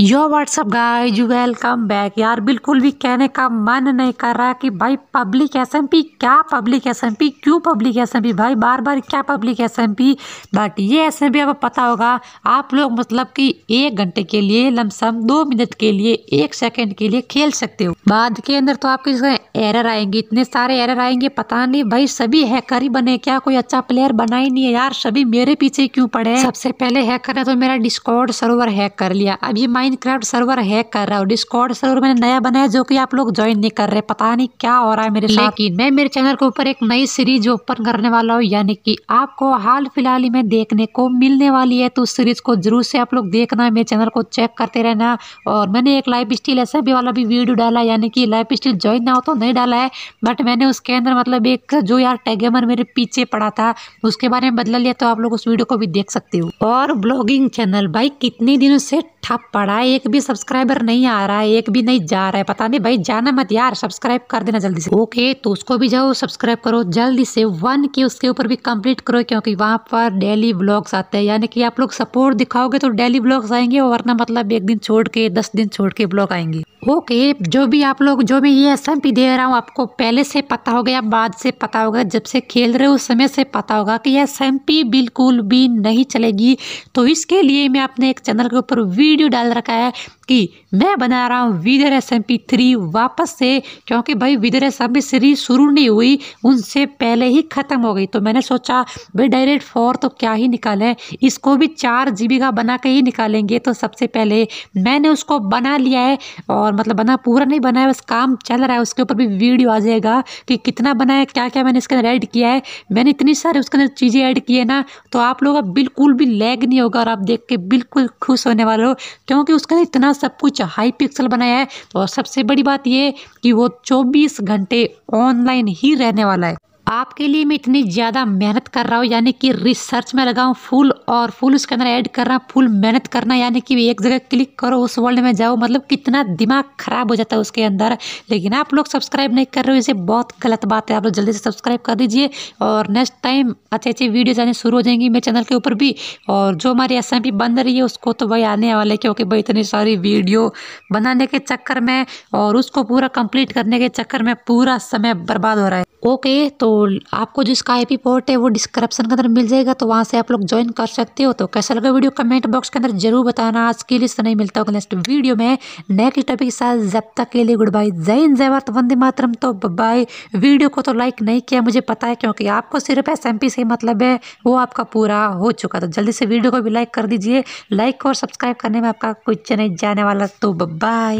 यो WhatsApp guys welcome back यार बिल्कुल भी कहने का मन नहीं कर रहा कि भाई पब्लिक एसएमपी क्या पब्लिक एसएमपी क्यों पब्लिक एसएमपी भाई बार बार क्या पब्लिक एसएमपी बट ये एसएमपी आपको पता होगा आप लोग मतलब कि एक घंटे के लिए लमसम दो मिनट के लिए एक सेकंड के लिए खेल सकते हो बाद के अंदर तो आपके एरर आएंगे इतने सारे एरर आएंगे पता नहीं भाई सभी हैकर ही बने क्या कोई अच्छा प्लेयर बना ही नहीं है यार सभी मेरे पीछे क्यों पड़े सबसे पहले हैकर ने तो मेरा डिस्कॉर्ड सर्वर हैक कर लिया अभी ये माइनक्राफ्ट सर्वर हैक कर रहा हूँ डिस्कॉर्ड सर्वर मैंने नया बनाया जो कि आप लोग ज्वाइन नहीं कर रहे पता नहीं क्या हो रहा है मेरे साथ लेकिन मैं मेरे चैनल के ऊपर एक नई सीरीज ओपन करने वाला हूँ यानी कि आपको हाल फिलहाल ही में देखने को मिलने वाली है तो उस सीरीज को जरूर से आप लोग देखना मेरे चैनल को चेक करते रहना और मैंने एक लाइफ स्टील ऐसा भी वाला भी वीडियो डाला यानी कि लाइफ स्टील ज्वाइन ना हो तो नहीं डाला है बट मैंने उसके अंदर मतलब एक जो यार टैगेमर मेरे पीछे पड़ा था उसके बारे में बदला लिया तो आप लोग उस वीडियो को भी देख सकते हो और ब्लॉगिंग चैनल भाई कितने दिनों से ठप पड़ा है एक भी सब्सक्राइबर नहीं आ रहा है एक भी नहीं जा रहा है पता नहीं भाई जाना मत यार सब्सक्राइब कर देना जल्दी से ओके तो उसको भी जाओ सब्सक्राइब करो जल्दी से वन के उसके ऊपर भी कंप्लीट करो क्योंकि वहाँ पर डेली ब्लॉग्स आते हैं यानी कि आप लोग सपोर्ट दिखाओगे तो डेली ब्लॉग्स आएंगे वरना मतलब एक दिन छोड़ के दस दिन छोड़ के ब्लॉग आएंगे ओके जो भी आप लोग जो भी ये सब पी दे रहा हूँ आपको पहले से पता होगा या बाद से पता होगा जब से खेल रहे हो उस समय से पता होगा कि यह सैम्पी बिल्कुल भी नहीं चलेगी तो इसके लिए मैं अपने एक चैनल के ऊपर वीडियो डाल रखा है की मैं बना रहा हूँ wither S M P three वापस से क्योंकि भाई wither S M P series शुरू नहीं हुई उनसे पहले ही ख़त्म हो गई तो मैंने सोचा भाई डायरेक्ट फोर तो क्या ही निकालें इसको भी चार जी बी का बना के ही निकालेंगे तो सबसे पहले मैंने उसको बना लिया है और मतलब बना पूरा नहीं बना है बस काम चल रहा है उसके ऊपर भी वीडियो आ जाएगा कि कितना बनाया है क्या क्या मैंने इसके अंदर ऐड किया है मैंने इतनी सारी उसके अंदर चीज़ें ऐड की है ना तो आप लोग बिल्कुल भी लैग नहीं होगा और आप देख के बिल्कुल खुश होने वाले हो क्योंकि उसके अंदर इतना सब कुछ हाई पिक्सल बनाया है और तो सबसे बड़ी बात यह कि वो 24 घंटे ऑनलाइन ही रहने वाला है आपके लिए मैं इतनी ज़्यादा मेहनत कर रहा हूँ यानी कि रिसर्च में लगाऊँ फुल और फुल उसके अंदर ऐड कर रहा हूँ फुल मेहनत करना यानी कि एक जगह क्लिक करो उस वर्ल्ड में जाओ मतलब कितना दिमाग ख़राब हो जाता है उसके अंदर लेकिन आप लोग सब्सक्राइब नहीं कर रहे हो इसे बहुत गलत बात है आप लोग जल्दी से सब्सक्राइब कर दीजिए और नेक्स्ट टाइम अच्छे अच्छे वीडियोज़ आने शुरू हो जाएंगी मेरे चैनल के ऊपर भी और जो हमारी एस एम बन रही है उसको तो भाई आने वाले क्योंकि भाई इतनी सारी वीडियो बनाने के चक्कर में और उसको पूरा कंप्लीट करने के चक्कर में पूरा समय बर्बाद हो रहा है ओके तो आपको जो इसका आई पोर्ट है वो डिस्क्रिप्शन के अंदर मिल जाएगा तो वहाँ से आप लोग ज्वाइन कर सकते हो तो कैसा लगा वीडियो कमेंट बॉक्स के अंदर जरूर बताना आज के लिए नहीं मिलता होगा नेक्स्ट वीडियो में नेक्स्ट टॉपिक के साथ जब तक के लिए गुड बाय जय हिंद जय भारत वंदे मातरम तो बाय वीडियो को तो लाइक नहीं किया मुझे पता है क्योंकि आपको सिर्फ एस से मतलब है वो आपका पूरा हो चुका तो जल्दी से वीडियो को भी लाइक कर दीजिए लाइक और सब्सक्राइब करने में आपका कुछ नहीं जाने वाला तो बाय